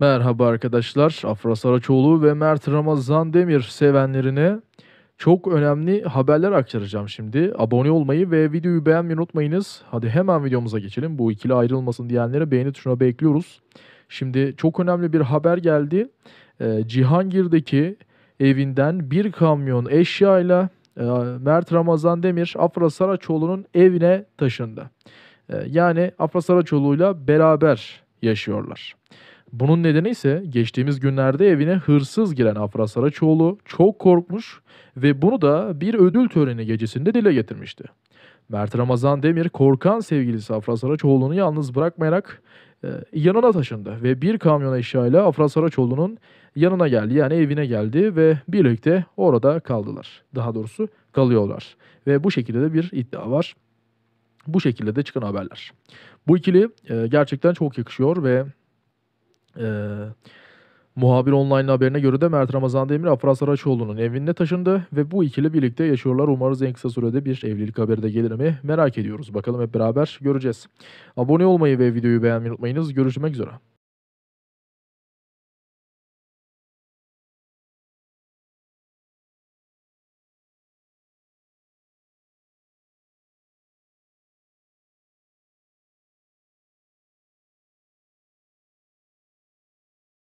Merhaba arkadaşlar. Afra Saraçoğlu ve Mert Ramazan Demir sevenlerine çok önemli haberler aktaracağım şimdi. Abone olmayı ve videoyu beğenmeyi unutmayınız. Hadi hemen videomuza geçelim. Bu ikili ayrılmasın diyenlere beğeni tuşuna bekliyoruz. Şimdi çok önemli bir haber geldi. Ee, Cihangir'deki evinden bir kamyon eşyayla e, Mert Ramazan Demir Afra Saraçoğlu'nun evine taşındı. E, yani Afra Saraçoğlu'yla beraber yaşıyorlar. Bunun nedeni ise geçtiğimiz günlerde evine hırsız giren Afra Saraçoğlu çok korkmuş ve bunu da bir ödül töreni gecesinde dile getirmişti. Mert Ramazan Demir korkan sevgilisi Afra Saraçoğlu'nu yalnız bırakmayarak e, yanına taşındı ve bir kamyon eşyayla Afra Saraçoğlu'nun yanına geldi yani evine geldi ve birlikte orada kaldılar. Daha doğrusu kalıyorlar ve bu şekilde de bir iddia var. Bu şekilde de çıkan haberler. Bu ikili e, gerçekten çok yakışıyor ve ee, Muhabir Online haberine göre de Mert Ramazan Demir Afras Araçoğlu'nun evinde taşındı ve bu ikili birlikte yaşıyorlar. Umarız en kısa sürede bir evlilik haberi de gelir mi merak ediyoruz. Bakalım hep beraber göreceğiz. Abone olmayı ve videoyu beğenmeyi unutmayınız. Görüşmek üzere.